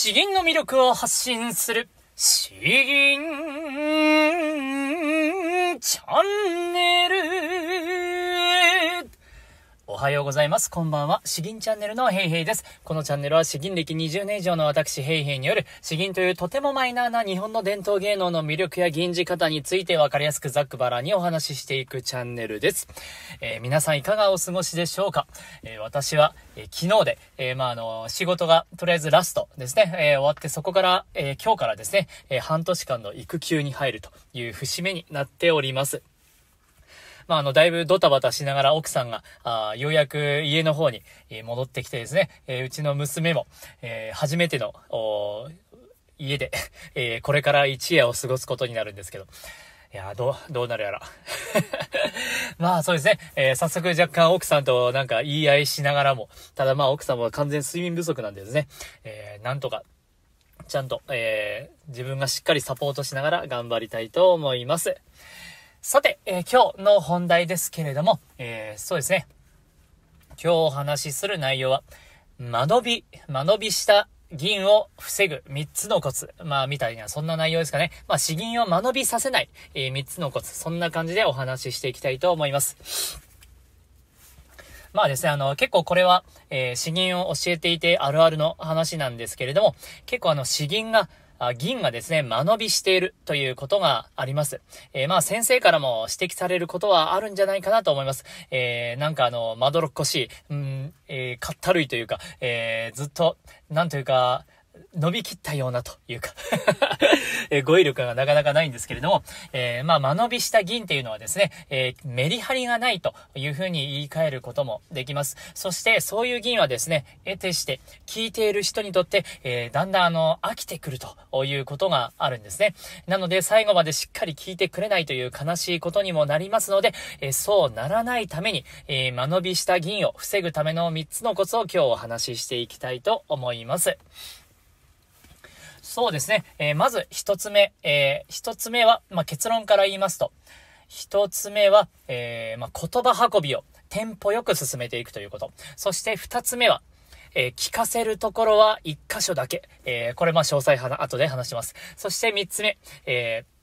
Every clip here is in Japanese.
詩吟の魅力を発信する、詩吟チャンネルはようございます。こんばんは。詩吟チャンネルのヘイヘイです。このチャンネルは詩吟歴20年以上の私ヘイヘイによる詩吟というとてもマイナーな日本の伝統芸能の魅力や吟じ方についてわかりやすくざっくばらにお話ししていくチャンネルです。えー、皆さんいかがお過ごしでしょうか、えー、私は、えー、昨日で、えまあ、あの仕事がとりあえずラストですね、え終わってそこから、え今日からですね、え半年間の育休に入るという節目になっております。まあ、あの、だいぶドタバタしながら奥さんが、あようやく家の方に戻ってきてですね、えー、うちの娘も、えー、初めての、家で、えー、これから一夜を過ごすことになるんですけど、いやどう、どうなるやら。まあそうですね。えー、早速若干奥さんとなんか言い合いしながらも、ただまあ奥さんは完全睡眠不足なんでですね、えー、なんとか、ちゃんと、えー、自分がしっかりサポートしながら頑張りたいと思います。さて、えー、今日の本題ですけれども、えー、そうですね。今日お話しする内容は、間延び、間延びした銀を防ぐ3つのコツ。まあ、みたいな、そんな内容ですかね。まあ、死銀を間延びさせない、えー、3つのコツ。そんな感じでお話ししていきたいと思います。まあですね、あの、結構これは、えー、詩吟を教えていてあるあるの話なんですけれども、結構あの、詩吟が銀がですね、間延びしているということがあります。えー、まあ先生からも指摘されることはあるんじゃないかなと思います。えー、なんかあの、まどろっこしい、うん、えー、かったるいというか、えー、ずっと、なんというか、伸びきったようなというか えー、語彙力がなかなかないんですけれども、えー、まあ、間延びした銀っていうのはですね、えー、メリハリがないというふうに言い換えることもできます。そして、そういう銀はですね、得てして、聞いている人にとって、えー、だんだんあの、飽きてくるということがあるんですね。なので、最後までしっかり聞いてくれないという悲しいことにもなりますので、えー、そうならないために、えー、間延びした銀を防ぐための3つのコツを今日お話ししていきたいと思います。そうですね。えー、まず一つ目、えー、一つ目は、まあ、結論から言いますと、一つ目は、えー、まあ、言葉運びをテンポよく進めていくということ。そして二つ目は、えー、聞かせるところは一箇所だけ。えー、これま詳細は後で話します。そして三つ目、えー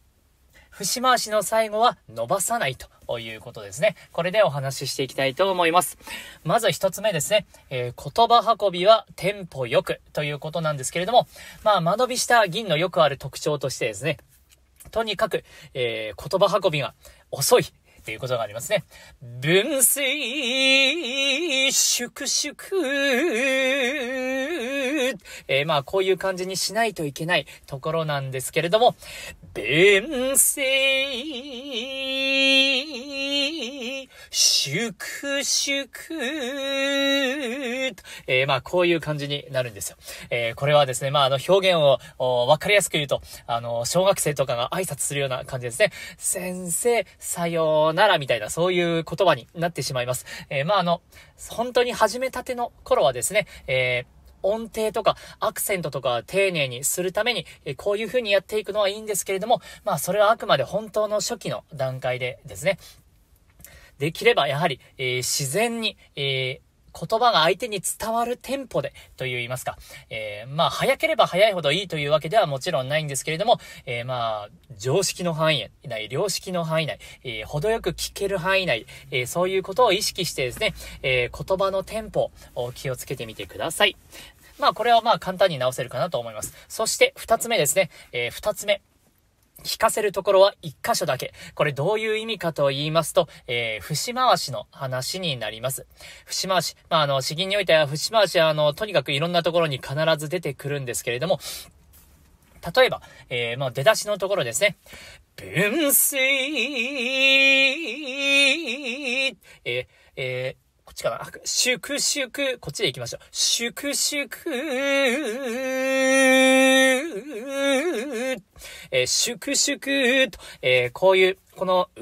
節回しの最後は伸ばさないということですね。これでお話ししていきたいと思います。まず一つ目ですね、えー、言葉運びはテンポよくということなんですけれども、まあ、間延びした銀のよくある特徴としてですね、とにかく、えー、言葉運びが遅い、っていうことがありますね。分水粛々。えー、まあ、こういう感じにしないといけないところなんですけれども、弁水粛々。えー、まあ、こういう感じになるんですよ。えー、これはですね、まあ、あの、表現をわかりやすく言うと、あの、小学生とかが挨拶するような感じですね。先生、さようならみたいな、そういう言葉になってしまいます。えー、まあ、あの、本当に始めたての頃はですね、えー音程とかアクセントとか丁寧にするために、えこういう風にやっていくのはいいんですけれども、まあそれはあくまで本当の初期の段階でですね。できればやはり、えー、自然に、えー言葉が相手に伝わるテンポで、と言いますか、えー、まあ、早ければ早いほどいいというわけではもちろんないんですけれども、えー、まあ、常識の範囲内、良識の範囲内、えー、程よく聞ける範囲内、えそういうことを意識してですね、え言葉のテンポを気をつけてみてください。まあ、これはまあ簡単に直せるかなと思います。そして、二つ目ですね。え二つ目。引かせるところは一箇所だけ。これどういう意味かと言いますと、えー、節回しの話になります。節回し。まあ、あの、詩吟においては節回しは、あの、とにかくいろんなところに必ず出てくるんですけれども、例えば、えー、まあ、出だしのところですね。分水、えー、えーっちかなュク。こっちで行きましょう。祝祝、えー、ュク。と、えー、こういう、この、う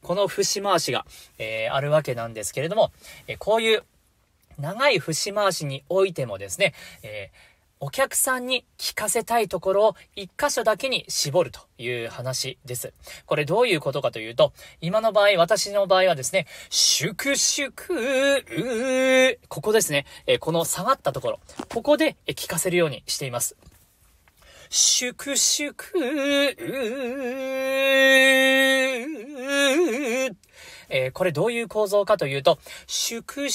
この節回しが、えー、あるわけなんですけれども、えー、こういう長い節回しにおいてもですね、えーお客さんに聞かせたいところを一箇所だけに絞るという話です。これどういうことかというと、今の場合、私の場合はですね、う祝ここですね、えこの下がったところ、ここで聞かせるようにしています。ュクえー、これどういう構造かというと、ュク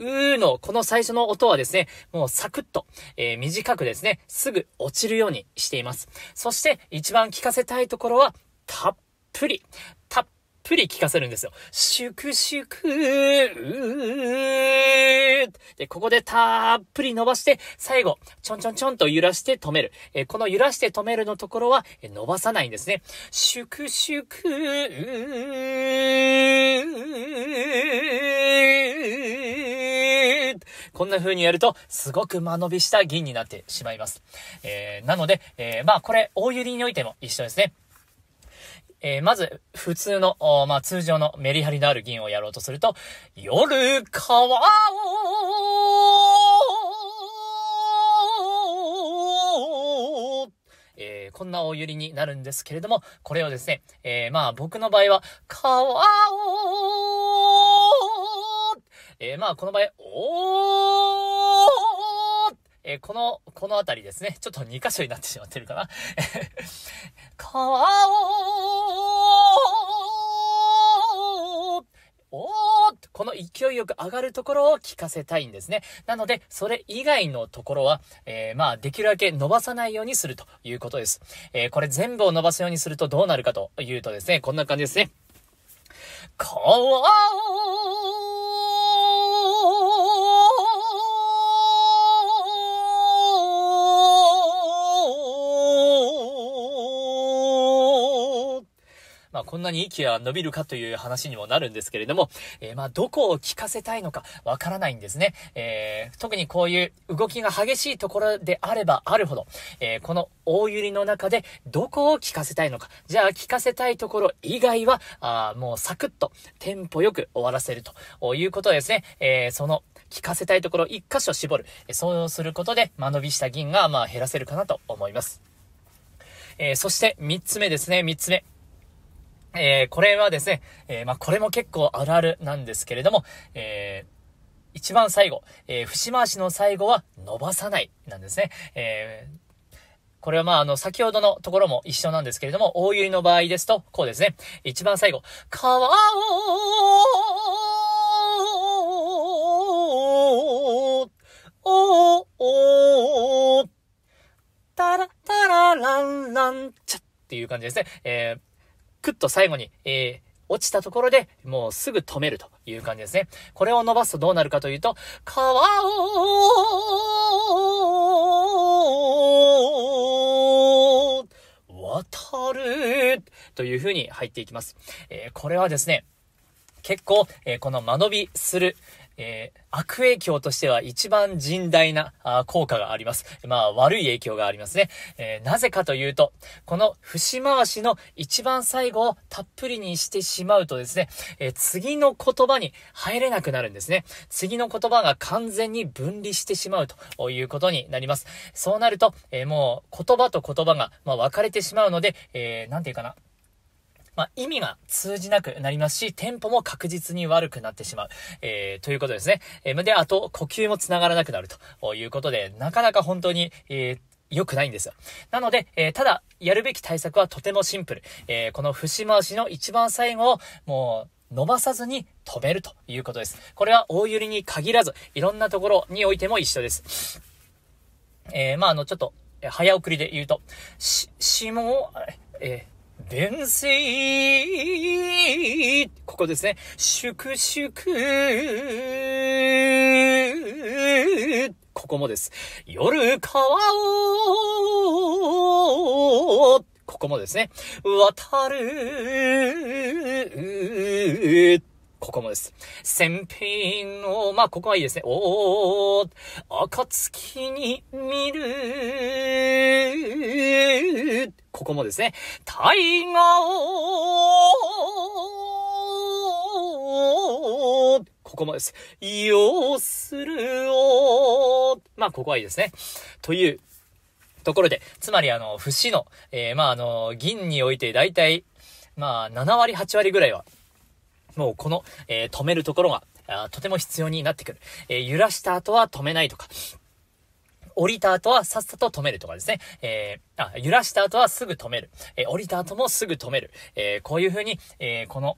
うーの、この最初の音はですね、もうサクッと、えー、短くですね、すぐ落ちるようにしています。そして、一番聞かせたいところは、たっぷり、たっぷり聞かせるんですよ。シュクシュクーで、ここでたっぷり伸ばして、最後、ちょんちょんちょんと揺らして止める。えー、この揺らして止めるのところは、えー、伸ばさないんですね。シュクシュクーこんな風にやると、すごく間延びした銀になってしまいます。えー、なので、えー、まあこれ、大ゆりにおいても一緒ですね。えー、まず、普通の、まあ、通常のメリハリのある銀をやろうとすると、夜川をえー、こんなゆりになるんですけれども、これをですね、えー、まあ僕の場合は、川をえー、まあ、この場合、おーえー、この、このあたりですね。ちょっと2箇所になってしまってるかな。川 を、おーこの勢いよく上がるところを聞かせたいんですね。なので、それ以外のところは、えー、まあ、できるだけ伸ばさないようにするということです。えー、これ全部を伸ばすようにするとどうなるかというとですね、こんな感じですね。おをまあ、こんなに息が伸びるかという話にもなるんですけれども、えー、まあ、どこを効かせたいのかわからないんですね。えー、特にこういう動きが激しいところであればあるほど、えー、この大揺りの中でどこを効かせたいのか。じゃあ、聞かせたいところ以外は、あもうサクッとテンポよく終わらせるということですね。えその聞かせたいところ1箇所絞る。そうすることで間延びした銀がまあ減らせるかなと思います。えー、そして3つ目ですね、3つ目。えー、これはですね、えー、まあ、これも結構あるあるなんですけれども、えー、一番最後、えー、節回しの最後は伸ばさないなんですね。えー、これはまあ、あの、先ほどのところも一緒なんですけれども、大揺りの場合ですと、こうですね。一番最後、川をおおたらたららんらんちゃっていう感じですね。えークッと最後に、えー、落ちたところでもうすぐ止めるという感じですね。これを伸ばすとどうなるかというと、川を渡るという風に入っていきます。えー、これはですね、結構、えー、この間延びする、えー、悪影響としては一番甚大な効果があります。まあ、悪い影響がありますね。えー、なぜかというと、この節回しの一番最後をたっぷりにしてしまうとですね、えー、次の言葉に入れなくなるんですね。次の言葉が完全に分離してしまうということになります。そうなると、えもう言葉と言葉が、まあ、分かれてしまうので、えー、て言うかな。まあ、意味が通じなくなりますし、テンポも確実に悪くなってしまう。えー、ということですね。えー、で、あと、呼吸も繋がらなくなるということで、なかなか本当に、えー良くないんですよ。なので、えー、ただ、やるべき対策はとてもシンプル。えー、この節回しの一番最後を、もう、伸ばさずに止めるということです。これは大揺りに限らず、いろんなところにおいても一緒です。えー、まあ、あの、ちょっと、早送りで言うと、し、しも、えー伝説ここですね。祝祝ここもです。夜川をここもですね。渡るここもです。先品の、まあ、ここはいいですね。おー、暁に見るここもですね、タイガーここもです。要するをまあ、ここはいいですね。という、ところで、つまりあの、節の、えー、まああの、銀において大体、まあ、7割、8割ぐらいは、もうこの、えー、止めるところが、とても必要になってくる。えー、揺らした後は止めないとか、降りた後はさっさと止めるとかですね。えー、あ、揺らした後はすぐ止める。えー、降りた後もすぐ止める。えこういうふうに、えこの、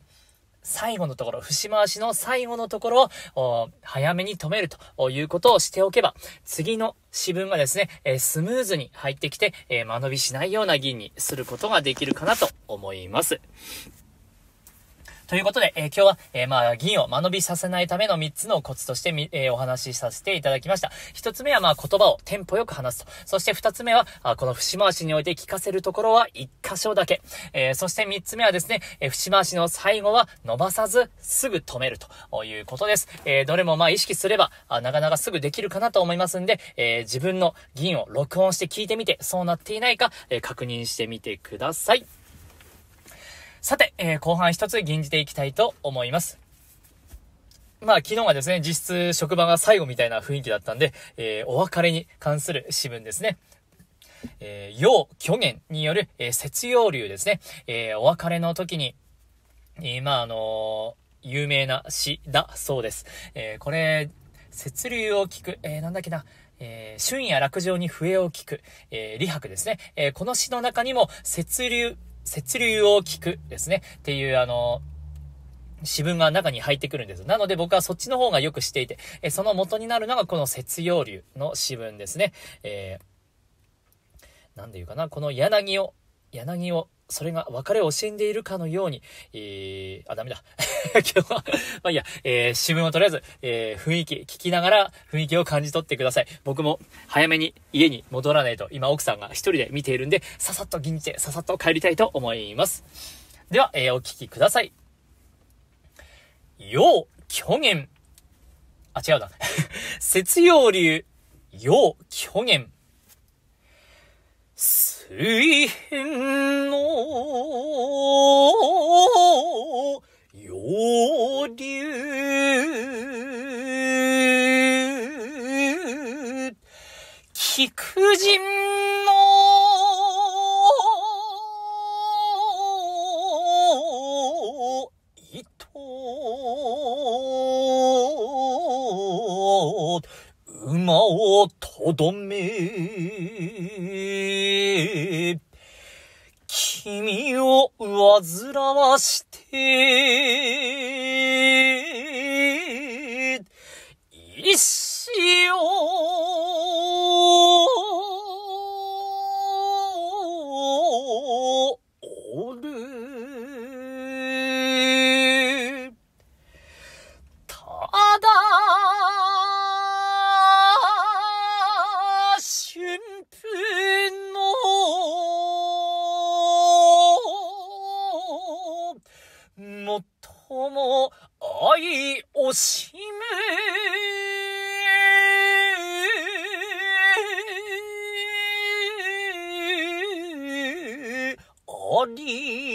最後のところ、節回しの最後のところを、早めに止めるということをしておけば、次の詩文がですね、えー、スムーズに入ってきて、えー、間延びしないような銀にすることができるかなと思います。ということで、えー、今日は、えー、まあ、銀を間延びさせないための3つのコツとしてみ、えー、お話しさせていただきました。1つ目は、まあ、言葉をテンポよく話すと。そして2つ目は、あこの節回しにおいて聞かせるところは1箇所だけ。えそして3つ目はですね、え節回しの最後は伸ばさず、すぐ止めるということです。えどれもまあ、意識すればあ、なかなかすぐできるかなと思いますんで、え自分の銀を録音して聞いてみて、そうなっていないか、え確認してみてください。さて、えー、後半一つ吟じていきたいと思います。まあ昨日はですね、実質職場が最後みたいな雰囲気だったんで、えー、お別れに関する詩文ですね。えー、陽虚言による、えー、節流ですね。えー、お別れの時に、えー、まああのー、有名な詩だそうです。えー、これ、節流を聞く、えー、なんだっけな、えー、春夜落城に笛を聞く、えー、李白ですね。えー、この詩の中にも、節流、節流を聞くですね。っていう、あの、詩文が中に入ってくるんです。なので僕はそっちの方がよくしていて、えその元になるのがこの節洋流の詩文ですね。えー、なんで言うかな、この柳を、柳をそれが別れを惜しんでいるかのように、えー、あ、ダメだ。今日は、まあいいや、えー、新聞をとりあえず、えー、雰囲気、聞きながら雰囲気を感じ取ってください。僕も早めに家に戻らないと、今奥さんが一人で見ているんで、ささっと銀じて、ささっと帰りたいと思います。では、えー、お聞きください。よう、虚言。あ、違うな。節陽流、よう、虚言。水変の洋流菊人の糸馬をとどめ body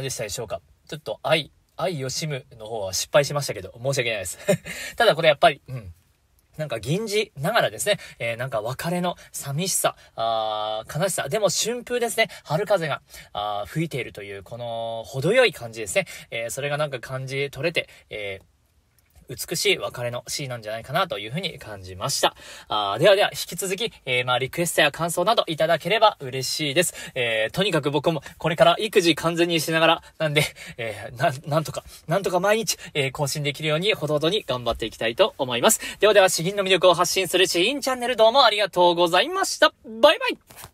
様でしたでしょうかちょっと愛、愛よしむの方は失敗しましたけど、申し訳ないです ただこれやっぱり、うん。なんか銀じながらですね、えー、なんか別れの寂しさ、あ悲しさ、でも春風ですね、春風があ吹いているという、この程よい感じですね、えー、それがなんか感じ取れて、えー美しい別れのシンなんじゃないかなというふうに感じました。あではでは、引き続き、えー、まあ、リクエストや感想などいただければ嬉しいです。えー、とにかく僕もこれから育児完全にしながら、なんで、えー、な、なんとか、なんとか毎日、えー、更新できるようにほどほどに頑張っていきたいと思います。ではでは、詩吟の魅力を発信するシーンチャンネルどうもありがとうございました。バイバイ